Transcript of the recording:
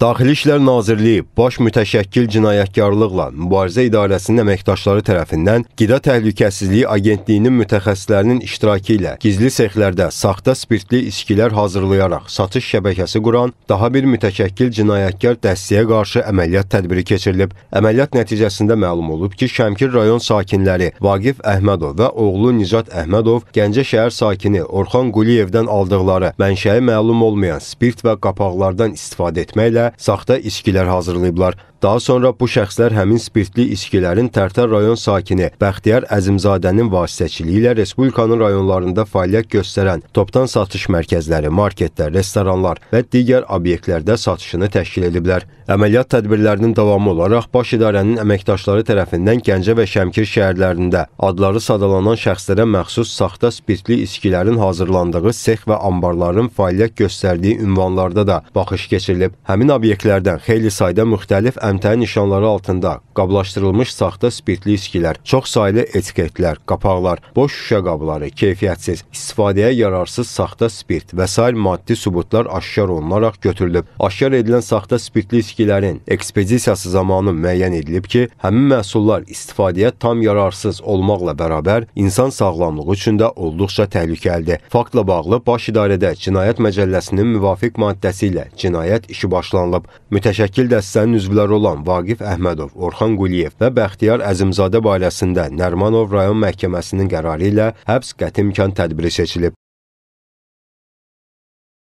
Daxili İşlər Nazirliyi Baş Mütəşəkkil Cinayətkarlıqla Mübarizə İdarəsinin əməkdaşları tərəfindən Qida Təhlükəsizliyi Agentliyinin mütəxəssislərinin iştirakı ilə gizli sexlərdə saxta spirtli içkilər hazırlayaraq satış şəbəkəsi quran daha bir mütəşəkkil cinayətkar dəstəyə qarşı əməliyyat tədbiri keçirilib. Əməliyyat nəticəsində məlum olub ki, Şəmkir rayon sakinləri Vaqif Əhmədov və oğlu Nicat Əhmədov Gəncə şəhər sakini Orxan Quliyevdən aldıqları mənşəyi məlum olmayan spirt və qapaqlardan istifadə etməklə ilə saxta içkilər hazırlayıblar. Daha sonra bu şəxslər həmin spirtli içkilərin Tərtər rayon sakini Bəxtiyar Əzimzadənin vasitəçiliyi ilə Respublikanın rayonlarında fəaliyyət göstərən topdan satış mərkəzləri, marketlər, restoranlar və digər obyektlərdə satışını təşkil ediblər. Əməliyyat tədbirlərinin davamı olaraq Baş İdarənin əməkdaşları tərəfindən Gəncə və Şəmkir şəhərlərində adları sadalanan şəxslərə məxsus saxta spirtli içkilərin hazırlandığı sex və anbarların fəaliyyət göstərdiyi ünvanlarda da baxış keçirilib. Həmin obyektlərdən xeyli sayda müxtəlif əmtəə nişanları altında qablaşdırılmış saxta spirtli içkilər, çox saylı etiketlər, qapaqlar, boş şüşə qabları, keyfiyyətsiz, istifadəyə yararsız saxta spirt və s. maddi sübutlar aşkar olunaraq götürülüb. Aşkar edilən saxta spirtli içkilərin ekspedisiyası zamanı müəyyən edilib ki, həmin məhsullar istifadəyə tam yararsız olmaqla bərabər insan sağlamlığı üçün də olduqca təhlükəlidir. Faktla bağlı Baş İdarədə Cinayət Məcəlləsinin müvafiq maddəsi ilə cinayət işi başlanılıb qazanılıb. Mütəşəkkil dəstənin üzvləri olan Vaqif Əhmədov, Orxan Quliyev və Bəxtiyar Əzimzadə barəsində Nərimanov rayon məhkəməsinin qərarı ilə həbs qəti imkan tədbiri seçilib.